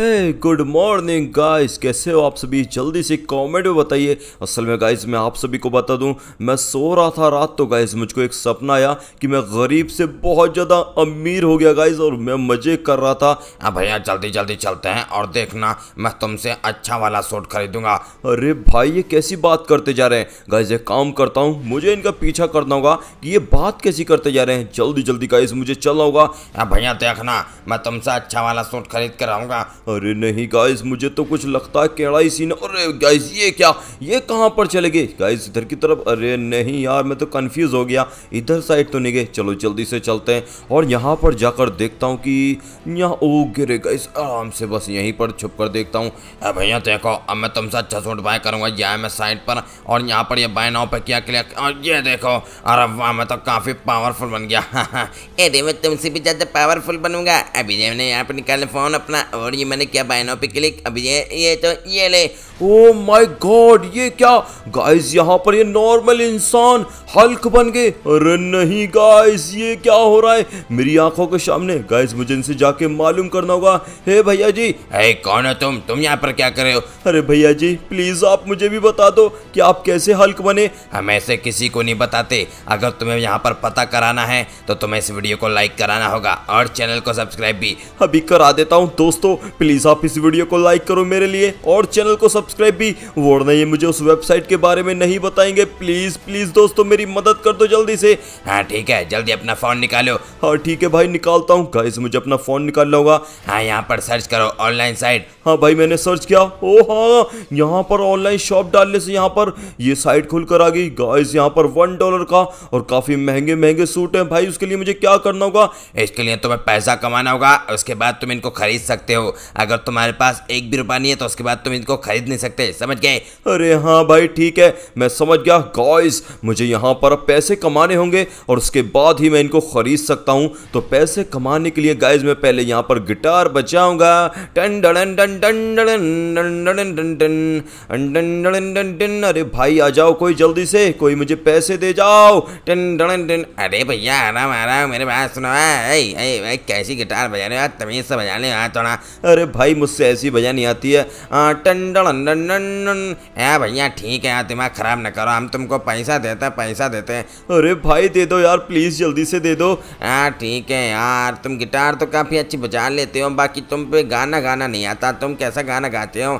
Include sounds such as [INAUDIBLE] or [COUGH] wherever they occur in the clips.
हे good morning guys कैसे हो आप सभी जल्दी से कमेंट में बताइए असल में गाइस मैं आप सभी को बता दूं मैं सो रहा था रात तो गाइस मुझको एक सपना आया कि मैं गरीब से बहुत ज़्यादा अमीर हो गया गाइस और मैं मज़े कर रहा था अब भैया जल्दी जल्दी चलते हैं और देखना मैं तुमसे अच्छा वाला सूट खरीदूंगा अरे भाई ये कैसी बात करते जा रहे हैं गाइज एक काम करता हूँ मुझे इनका पीछा करना होगा कि ये बात कैसी करते जा रहे हैं जल्दी जल्दी गाइज मुझे चलना होगा भैया देखना मैं तुमसे अच्छा वाला सूट खरीद कर आऊँगा अरे नहीं गाइस मुझे तो कुछ लगता है केड़ा ही सीन अरे गाइस ये क्या ये कहाँ पर चले गए गाइस इधर की तरफ अरे नहीं यार मैं तो कंफ्यूज हो गया इधर साइड तो नहीं गए चलो जल्दी से चलते हैं और यहाँ पर जाकर देखता हूँ कि यहाँ ओ गिरे गाइस आराम से बस यहीं पर छुप कर देखता हूँ भैया देखो अब मैं तुमसे अच्छा सूट बाय करूँगा यह मैं साइड पर और यहाँ पर यह बाय नाव पर किया क्लियर और ये देखो अरे वाह मैं तो काफ़ी पावरफुल बन गया अरे [LAUGHS] मैं तुमसे भी ज़्यादा पावरफुल बनूंगा अभी मैंने यहाँ पर निकाले फ़ोन अपना और ये मैंने मैंने किया बायनो पे क्लिक अब ये ये तो ये ले ओ माय गॉड ये क्या गाइस यहाँ पर ये नॉर्मल इंसान हल्क बन गए अरे नहीं गाइस ये क्या हो रहा है मेरी आंखों के सामने गाइस मुझे इनसे जाके मालूम करना होगा हे भैया जी हे कौन हो तुम तुम यहाँ पर क्या कर रहे हो अरे भैया जी प्लीज आप मुझे भी बता दो कि आप कैसे हल्क बने हम ऐसे किसी को नहीं बताते अगर तुम्हें यहाँ पर पता कराना है तो तुम्हें इस वीडियो को लाइक कराना होगा और चैनल को सब्सक्राइब भी अभी करा देता हूँ दोस्तों प्लीज आप इस वीडियो को लाइक करो मेरे लिए और चैनल को सब्सक्राइब भी वो ये मुझे उस वेबसाइट के बारे में नहीं बताएंगे प्लीज प्लीज दोस्तों मेरी मदद कर दो जल्दी से हाँ ठीक है जल्दी अपना फोन निकालो हाँ ठीक है भाई निकालता हूँ गाइस मुझे अपना फोन निकालना होगा हाँ यहाँ पर सर्च करो ऑनलाइन साइट हाँ भाई मैंने सर्च किया ओ हाँ यहाँ पर ऑनलाइन शॉप डालने से यहाँ पर ये साइट खुलकर आ गई गाइस यहाँ पर वन डॉलर का और काफी महंगे महंगे सूट है भाई उसके लिए मुझे क्या करना होगा इसके लिए तुम्हें पैसा कमाना होगा उसके बाद तुम इनको खरीद सकते हो अगर तुम्हारे पास एक भी रुपया नहीं है तो उसके बाद तुम इनको खरीद नहीं सकते समझ गए अरे हाँ भाई ठीक है मैं समझ गया गाइस मुझे यहाँ पर पैसे कमाने होंगे और उसके बाद ही मैं इनको खरीद सकता हूँ तो पैसे कमाने के लिए गाइज मैं पहले यहाँ पर गिटार बजाऊंगा टन डन डन डन डन डन डन डन डन अरे भाई आ जाओ कोई जल्दी से कोई मुझे पैसे दे जाओ टन डन डन अरे भैया आराम आराम मेरे पास सुना कैसी गिटार बजाने तमीज से बजाने थोड़ा अरे अरे भाई मुझसे ऐसी वजह नहीं आती है है भैया ठीक है यार दिमाग ख़राब ना करो हम तुमको पैसा देते हैं पैसा देते हैं अरे भाई दे दो यार प्लीज़ जल्दी से दे दो हाँ ठीक है यार तुम गिटार तो काफ़ी अच्छी बजा लेते हो बाकी तुम पे गाना गाना नहीं आता तुम कैसा गाना गाते हो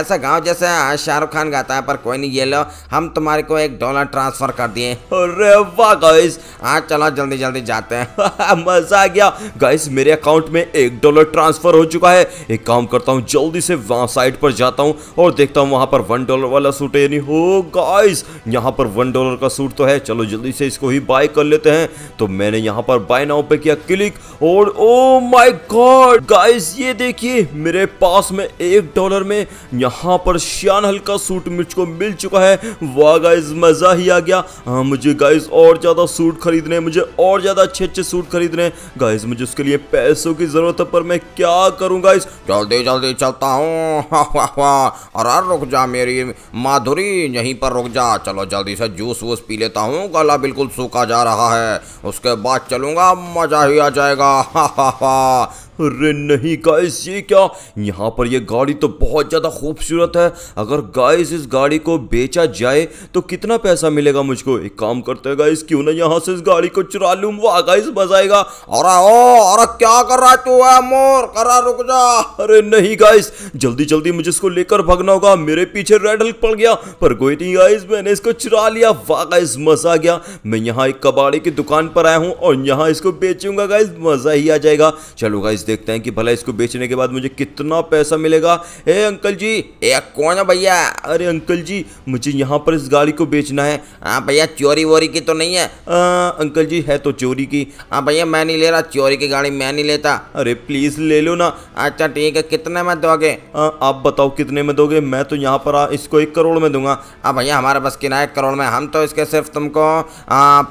ऐसा गाओ जैसे शाहरुख खान गाता है पर कोई नहीं ये लो हम तुम्हारे को एक डॉलर ट्रांसफ़र कर दिए अरे वाह गाइस हाँ चलो जल्दी जल्दी जाते हैं [LAUGHS] मज़ा आ गया गाइस मेरे अकाउंट में एक डॉलर ट्रांसफ़र हो चुका है एक काम करता हूँ जल्दी से वहाँ साइड पर जाता हूँ और देखता हूँ वहाँ पर वन डॉलर वाला सूट है यानी हो गाइस यहाँ पर वन डॉलर का सूट तो है चलो जल्दी से इसको ही बाय कर लेते हैं तो मैंने यहाँ पर बाय नाउ पे किया क्लिक और ओ माई गॉड गाइज ये देखिए मेरे पास में एक डॉलर में यहाँ पर श्यान हल्का सूट मिर्च को मिल चुका है वाह गाइज मज़ा ही आ गया हाँ मुझे गाइज और ज़्यादा सूट खरीदने मुझे और ज़्यादा अच्छे अच्छे सूट खरीदने गाइज मुझे उसके लिए पैसों की ज़रूरत है पर मैं क्या करूँगा गाइस जल्दी जल्दी चलता हूँ और [LAUGHS] अरे रुक जा मेरी माधुरी यहीं पर रुक जा चलो जल्दी से जूस वूस पी लेता हूँ गला बिल्कुल सूखा जा रहा है उसके बाद चलूँगा मज़ा ही आ जाएगा [LAUGHS] हा हा हा अरे नहीं गाइस ये क्या यहाँ पर ये गाड़ी तो बहुत ज़्यादा खूबसूरत है अगर गाइस इस गाड़ी को बेचा जाए तो कितना पैसा मिलेगा मुझको एक काम करते हैं गाइस क्यों ना यहाँ से इस गाड़ी को चुरा लूँ वो गाइस मजा आएगा अरे ओ अरे क्या कर रहा तू है मोर करा रुक जा अरे नहीं गाइस जल्दी जल्दी मुझे इसको लेकर भागना होगा मेरे पीछे रेड हल्क पड़ गया पर कोई नहीं गाइस मैंने इसको चुरा लिया वाह गाइस मजा आ गया मैं यहाँ एक कबाड़ी की दुकान पर आया हूँ और यहाँ इसको बेचूंगा गाइस मजा ही आ जाएगा चलो गाइस देखते हैं कि भला इसको बेचने के बाद मुझे कितना पैसा मिलेगा ए अंकल जी ए कौन है भैया अरे अंकल जी मुझे यहाँ पर इस गाड़ी को बेचना है हाँ भैया चोरी वोरी की तो नहीं है आ, अंकल जी है तो चोरी की हाँ भैया मैं नहीं ले रहा चोरी की गाड़ी मैं नहीं लेता अरे प्लीज़ ले लो ना अच्छा ठीक है कितने में दोगे आप बताओ कितने में दोगे मैं तो यहाँ पर इसको एक करोड़ में दूंगा हाँ भैया हमारे पास किराया एक करोड़ में हम तो इसके सिर्फ तुमको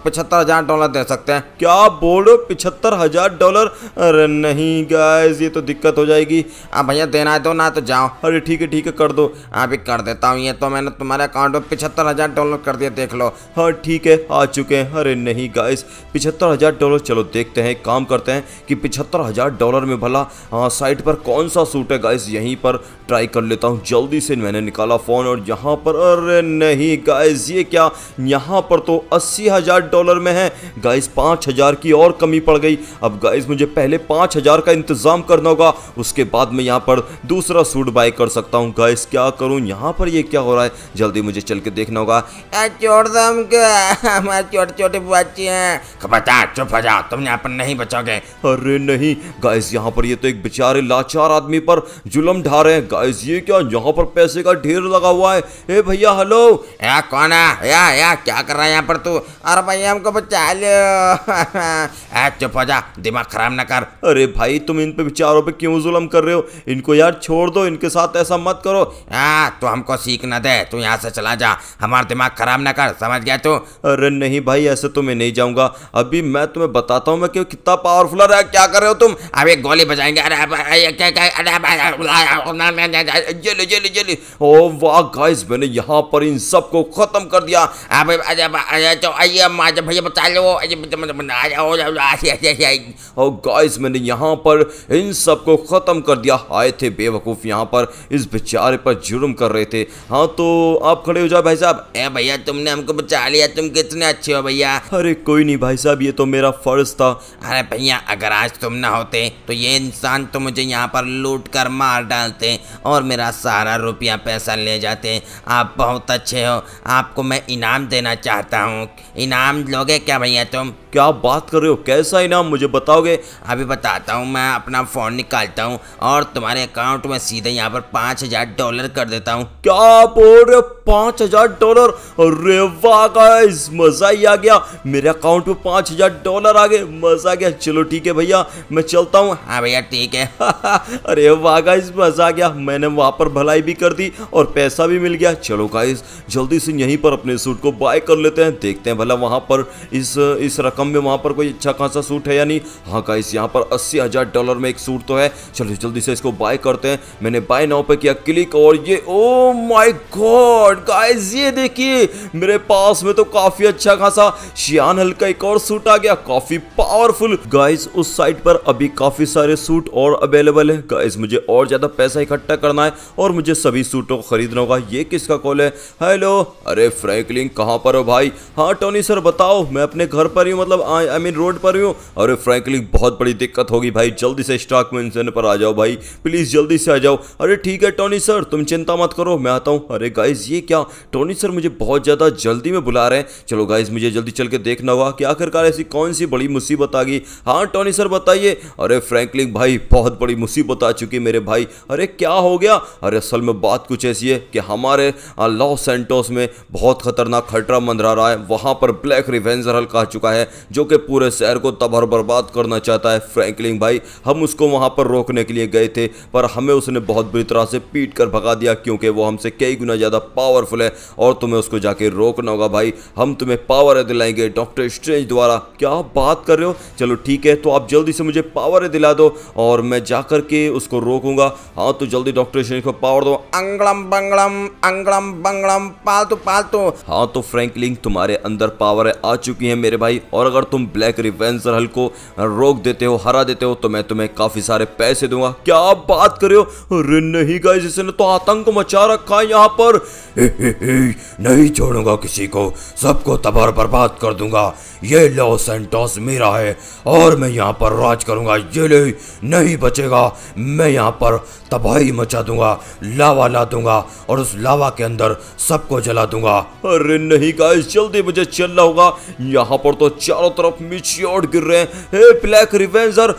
पचहत्तर हज़ार डॉलर दे सकते हैं क्या बोलो पिछहत्तर हज़ार डॉलर अरे नहीं नहीं गाइस ये तो दिक्कत हो जाएगी आप भैया देना है तो ना तो जाओ अरे ठीक है ठीक है कर दो आप ही कर देता हूँ ये तो मैंने तुम्हारे अकाउंट में पिछहत्तर हज़ार डॉलर कर दिया देख लो हाँ ठीक है आ चुके हैं अरे नहीं गाइस पिछहत्तर हज़ार डॉलर चलो देखते हैं काम करते हैं कि पिछहत्तर हज़ार डॉलर में भला हाँ साइट पर कौन सा सूट है गाइस यहीं पर ट्राई कर लेता हूँ जल्दी से मैंने निकाला फ़ोन और यहाँ पर अरे नहीं गाइस ये क्या यहाँ पर तो अस्सी हज़ार डॉलर में है गाइस पाँच हज़ार की और कमी पड़ गई अब गाइस मुझे पहले पाँच हज़ार का का इंतजाम करना होगा उसके बाद में यहाँ पर दूसरा सूट बाय कर सकता हूँ गाइस क्या करूँ यहाँ पर ये क्या हो रहा है जल्दी मुझे चल के देखना होगा [LAUGHS] हमारे छोटे छोटे बच्चे हैं बचा चुप हो जाओ तुम यहाँ पर नहीं बचोगे अरे नहीं गाइस यहाँ पर ये तो एक बेचारे लाचार आदमी पर जुलम ढा रहे हैं गाइस ये क्या यहाँ पर पैसे का ढेर लगा हुआ है ए भैया हेलो या कौन है या या क्या कर रहा है यहाँ पर तू अरे भैया हमको बचा लो [LAUGHS] चुप हो जा दिमाग खराब ना कर अरे भाई भाई तुम इन पे बेचारों पे क्यों जुलम कर रहे हो इनको यार छोड़ दो इनके साथ ऐसा मत करो आ, हाँ, तो हमको सीख ना दे तू यहाँ से चला जा हमारा दिमाग खराब ना कर समझ गया तू अरे नहीं भाई ऐसे तो मैं नहीं जाऊँगा अभी मैं तुम्हें बताता हूँ मैं क्यों कितना पावरफुल है क्या कर रहे हो तुम अब एक गोली बजाएंगे अरे जल्दी ओ वाह गाइस मैंने यहाँ पर इन सबको खत्म कर दिया अब आइए तो, भैया बता लो ओ गाइस मैंने यहाँ पर पर इन सबको ख़त्म कर दिया आए थे बेवकूफ़ यहाँ पर इस बेचारे पर जुर्म कर रहे थे हाँ तो आप खड़े हो जाओ भाई साहब ए भैया तुमने हमको बचा लिया तुम कितने अच्छे हो भैया अरे कोई नहीं भाई साहब ये तो मेरा फ़र्ज था अरे भैया अगर आज तुम ना होते तो ये इंसान तो मुझे यहाँ पर लूट कर मार डालते और मेरा सारा रुपया पैसा ले जाते आप बहुत अच्छे हो आपको मैं इनाम देना चाहता हूँ इनाम लोगे क्या भैया तुम क्या बात कर रहे हो कैसा इनाम मुझे बताओगे अभी बताता हूँ मैं मैं अपना फ़ोन निकालता हूँ और तुम्हारे अकाउंट में सीधे यहाँ पर पाँच हज़ार डॉलर कर देता हूँ क्या बोल रहे हो पाँच हज़ार डॉलर अरे वाह गाइस मज़ा ही आ गया मेरे अकाउंट में पाँच हज़ार डॉलर आ गए मज़ा आ गया चलो ठीक है भैया मैं चलता हूँ हाँ भैया ठीक है [LAUGHS] अरे वाह गाइस मज़ा आ गया मैंने वहाँ पर भलाई भी कर दी और पैसा भी मिल गया चलो गाइस जल्दी से यहीं पर अपने सूट को बाय कर लेते हैं देखते हैं भला वहाँ पर इस इस रकम में वहाँ पर कोई अच्छा खासा सूट है या नहीं हाँ गाइस यहाँ पर अस्सी हज़ार साठ डॉलर में एक सूट तो है चलो जल्दी से इसको बाय करते हैं मैंने बाय नाउ पे किया क्लिक और ये ओ माई गॉड गाइज ये देखिए मेरे पास में तो काफी अच्छा खासा शियान हल्का एक और सूट आ गया काफी पावरफुल गाइज उस साइट पर अभी काफी सारे सूट और अवेलेबल है गाइज मुझे और ज्यादा पैसा इकट्ठा करना है और मुझे सभी सूटों को खरीदना होगा ये किसका कॉल है हेलो अरे फ्रैंकलिन कहाँ पर हो भाई हाँ टोनी सर बताओ मैं अपने घर पर ही मतलब आई मीन रोड पर ही हूँ अरे फ्रैंकलिन बहुत बड़ी दिक्कत होगी भाई जल्दी से स्टॉक मेंशन पर आ जाओ भाई प्लीज़ जल्दी से आ जाओ अरे ठीक है टोनी सर तुम चिंता मत करो मैं आता हूँ अरे गाइज ये क्या टोनी सर मुझे बहुत ज़्यादा जल्दी में बुला रहे हैं चलो गाइज मुझे जल्दी चल के देखना हुआ कि आखिरकार ऐसी कौन सी बड़ी मुसीबत आ गई हाँ टोनी सर बताइए अरे फ्रैंकलिन भाई बहुत बड़ी मुसीबत आ चुकी मेरे भाई अरे क्या हो गया अरे असल में बात कुछ ऐसी है कि हमारे लॉस सेंटोस में बहुत खतरनाक खतरा मंडरा रहा है वहाँ पर ब्लैक रिवेंजर हल्का चुका है जो कि पूरे शहर को तबाह बर्बाद करना चाहता है फ्रैंकलिंग भाई हम उसको वहाँ पर रोकने के लिए गए थे पर हमें उसने बहुत बुरी तरह से पीट कर भगा दिया क्योंकि वो हमसे कई गुना ज़्यादा पावरफुल है और तुम्हें उसको जाके रोकना होगा भाई हम तुम्हें पावर दिलाएंगे डॉक्टर स्ट्रेंज द्वारा क्या बात कर रहे हो चलो ठीक है तो आप जल्दी से मुझे पावर दिला दो और मैं जा के उसको रोकूंगा हाँ तो जल्दी डॉक्टर स्ट्रेंज को पावर दो अंगड़म बंगड़म अंगड़म बंगड़म पालतू पालतू हाँ तो फ्रेंकलिंग तुम्हारे अंदर पावर आ चुकी है मेरे भाई और अगर तुम ब्लैक रिवेंसर हल को रोक देते हो हरा देते हो तो तो मैं तुम्हें काफी सारे पैसे दूंगा क्या आप बात कर रहे हो अरे नहीं गाइस इसने तो आतंक मचा रखा है यहाँ पर ए, ए, ए, नहीं छोड़ूंगा किसी को सबको तबाह बर्बाद कर दूंगा ये लो सेंटोस मेरा है और मैं यहाँ पर राज करूंगा ये ले नहीं बचेगा मैं यहाँ पर तबाही मचा दूंगा लावा ला दूंगा और उस लावा के अंदर सबको जला दूंगा अरे नहीं गाइस जल्दी मुझे चलना होगा यहाँ पर तो चारों तरफ मिच्योर गिर रहे हैं हे ब्लैक रिवेंजर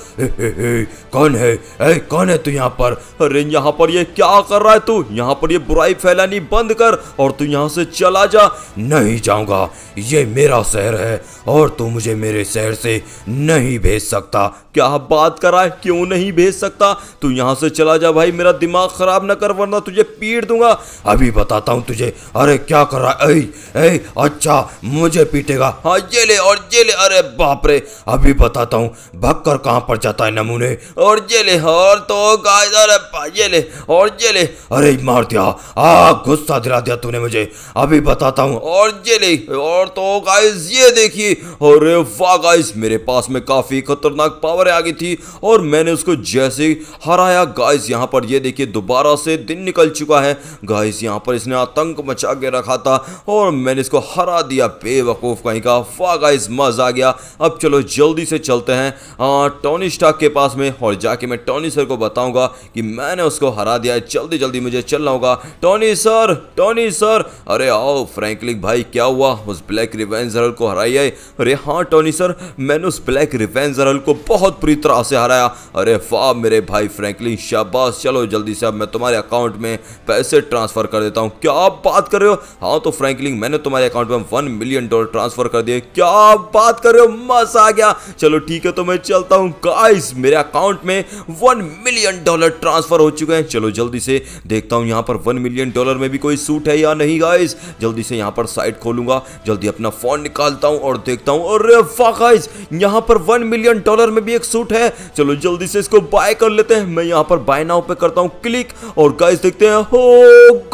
हे, कौन है ए, कौन है तू यहाँ पर अरे यहाँ पर ये क्या कर रहा है तू यहाँ पर ये बुराई फैलानी बंद कर और तू यहाँ से चला जा नहीं जाऊँगा ये मेरा शहर है और तू मुझे मेरे शहर से नहीं भेज सकता क्या बात कर रहा है क्यों नहीं भेज सकता तू यहाँ से चला जा भाई मेरा दिमाग खराब ना कर वरना तुझे पीट दूंगा अभी बताता हूँ तुझे अरे क्या कर रहा है ऐ अच्छा मुझे पीटेगा हाँ ये ले और ये ले अरे बाप रे अभी बताता हूँ भक्कर कहाँ पर जाता है है नमूने और जेले और तो कायदर जेले और जेले अरे मार दिया आ गुस्सा दिला दिया तूने मुझे अभी बताता हूँ और जेले और तो गाइस ये देखिए और वाह गाइस मेरे पास में काफ़ी खतरनाक पावर आ गई थी और मैंने उसको जैसे हराया गाइस यहाँ पर ये देखिए दोबारा से दिन निकल चुका है गाइस यहाँ पर इसने आतंक मचा के रखा था और मैंने इसको हरा दिया बेवकूफ़ कहीं का वाह गाइस मज़ा आ गया अब चलो जल्दी से चलते हैं हाँ, टोनी स्टार्क के पास में और जाके मैं टॉनी सर को बताऊंगा कि मैंने उसको हरा दिया है जल्दी जल्दी मुझे चलना होगा टॉनी सर टॉनी सर अरे आओ फ्रैंकलिन भाई क्या हुआ उस ब्लैक रिवेंजर को हराई है अरे हाँ टॉनी सर मैंने उस ब्लैक रिवेंजर को बहुत बुरी तरह से हराया अरे वाह मेरे भाई फ्रैंकलिन शाबाश चलो जल्दी से अब मैं तुम्हारे अकाउंट में पैसे ट्रांसफर कर देता हूँ क्या आप बात कर रहे हो हाँ तो फ्रैंकलिन मैंने तुम्हारे अकाउंट में वन मिलियन डॉलर ट्रांसफर कर दिए क्या आप बात कर रहे हो मस आ गया चलो ठीक है तो मैं चलता हूँ गाइस मेरे अकाउंट में वन मिलियन डॉलर ट्रांसफर हो चुके हैं चलो जल्दी से देखता हूँ यहाँ पर वन मिलियन डॉलर में भी कोई सूट है या नहीं गाइज जल्दी से यहाँ पर साइट खोलूंगा जल्दी अपना फोन निकालता हूँ और देखता हूँ अरे वाह गाइस यहाँ पर वन मिलियन डॉलर में भी एक सूट है चलो जल्दी से इसको बाय कर लेते हैं मैं यहाँ पर बाय नाउ पे करता हूँ क्लिक और गाइज देखते हैं हो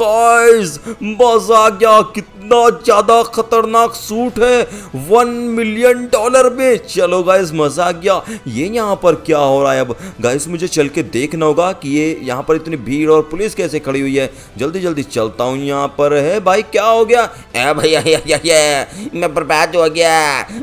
गाइज बस आ गया कितना ज्यादा खतरनाक सूट है वन मिलियन डॉलर में चलो गाइज मजा आ गया ये यहाँ पर क्या हो रहा है अब गाइस मुझे चल के देखना होगा कि ये यहाँ पर इतनी भीड़ और पुलिस कैसे खड़ी हुई है जल्दी जल्दी चलता हूँ यहाँ पर है भाई क्या हो गया है भैया मैं बर्बाद हो गया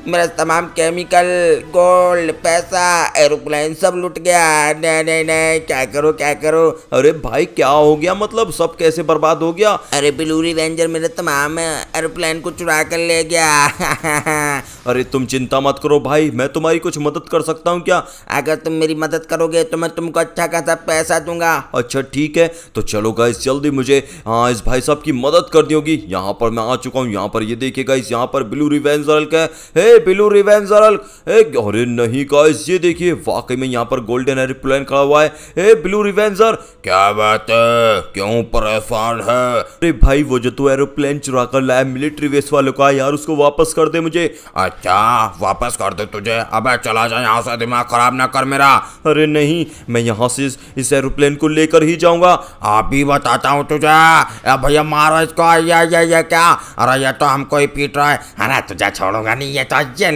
मेरा तमाम केमिकल गोल्ड पैसा एरोप्लेन सब लुट गया नहीं नहीं नहीं क्या करो क्या करो अरे भाई क्या हो गया मतलब सब कैसे बर्बाद हो गया अरे बिलूरी रेंजर मेरे तमाम एरोप्लेन को चुरा कर ले गया [LAUGHS] अरे तुम चिंता मत करो भाई मैं तुम्हारी कुछ मदद कर सकता हूँ क्या अगर अगर तुम मेरी मदद करोगे तो मैं तुमको अच्छा खासा पैसा दूंगा अच्छा ठीक है तो चलो गाइस जल्दी मुझे हाँ इस भाई साहब की मदद कर दी होगी यहाँ पर मैं आ चुका हूँ यहाँ पर ये देखिए गाइस यहाँ पर ब्लू रिवेंज अरल्क है हे ब्लू रिवेंज हे अरे नहीं गाइस ये देखिए वाकई में यहाँ पर गोल्डन एरोप्लेन खड़ा हुआ है हे ब्लू रिवेंजर क्या बात है क्यों परेशान है अरे भाई वो जो तू एरोप्लेन चुरा कर लाया मिलिट्री बेस वालों का यार उसको वापस कर दे मुझे अच्छा वापस कर दे तुझे अब चला जाए यहाँ से दिमाग खराब ना कर यार मेरा अरे नहीं मैं यहाँ से इस एरोप्लेन को लेकर ही जाऊँगा आप भी बताता हूँ तुझे भैया मारो इसको या क्या अरे ये तो हमको ही पीट रहा है अरे तुझे छोड़ूंगा नहीं ये तो ये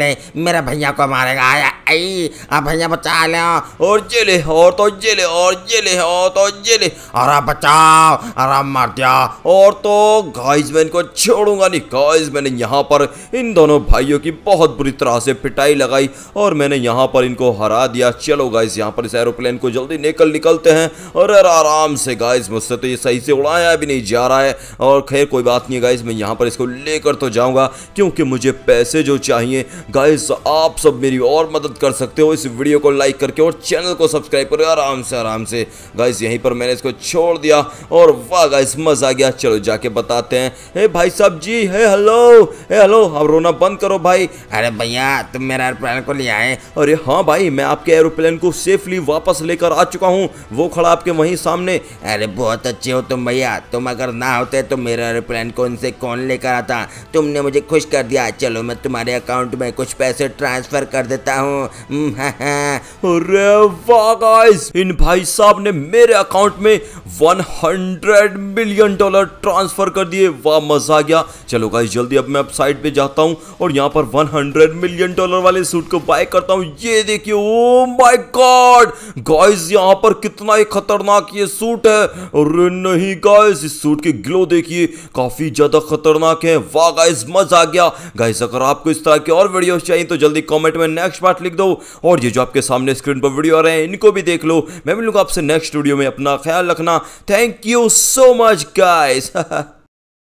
मेरे भैया को मारेगा आई भैया बचा ले और ये ले और तो ये और ये ले और तो ये अरे बचाओ अरे मार दिया और तो गाइस मैं इनको छोड़ूंगा नहीं गाइस मैंने यहाँ पर इन दोनों भाइयों की बहुत बुरी तरह से पिटाई लगाई और मैंने यहाँ पर इनको हरा दिया दिया चलो गाइस यहाँ पर इस एरोप्लेन को जल्दी निकल निकलते हैं और आराम से गाइस मुझसे तो ये सही से उड़ाया भी नहीं जा रहा है और खैर कोई बात नहीं गाइस मैं यहाँ पर इसको लेकर तो जाऊँगा क्योंकि मुझे पैसे जो चाहिए गाइस आप सब मेरी और मदद कर सकते हो इस वीडियो को लाइक करके और चैनल को सब्सक्राइब करके आराम से आराम से गाइस यहीं पर मैंने इसको छोड़ दिया और वाह गाइस मज़ा आ गया चलो जाके बताते हैं हे भाई साहब जी हे हेलो हे हेलो अब रोना बंद करो भाई अरे भैया तुम मेरा एयरप्लेन को ले आए अरे हाँ भाई मैं आपके एरोप्लेन को सेफली वापस लेकर आ चुका हूँ वो खड़ा आपके वहीं सामने अरे बहुत अच्छे हो तुम भैया तुम अगर ना होते तो मेरे एरोप्लेन को इनसे कौन लेकर आता तुमने मुझे खुश कर दिया चलो मैं तुम्हारे अकाउंट में कुछ पैसे ट्रांसफर कर देता हूँ हम्म, हाँ, हाँ। इन भाई साहब ने मेरे अकाउंट में 100 मिलियन डॉलर ट्रांसफर कर दिए वाह मजा आ गया चलो गाइस जल्दी अब मैं अब साइड पे जाता हूँ और यहाँ पर 100 मिलियन डॉलर वाले सूट को बाय करता हूँ ये देखिए oh oh my God guys यहां पर कितना ही खतरनाक ये सूट है अरे नहीं गाइस इस सूट की ग्लो देखिए काफी ज्यादा खतरनाक है वाह गाइस मजा आ गया गाइस अगर आपको इस तरह की और वीडियोस चाहिए तो जल्दी कमेंट में नेक्स्ट पार्ट लिख दो और ये जो आपके सामने स्क्रीन पर वीडियो आ रहे हैं इनको भी देख लो मैं मिलूंगा आपसे नेक्स्ट वीडियो में अपना ख्याल रखना thank you so much guys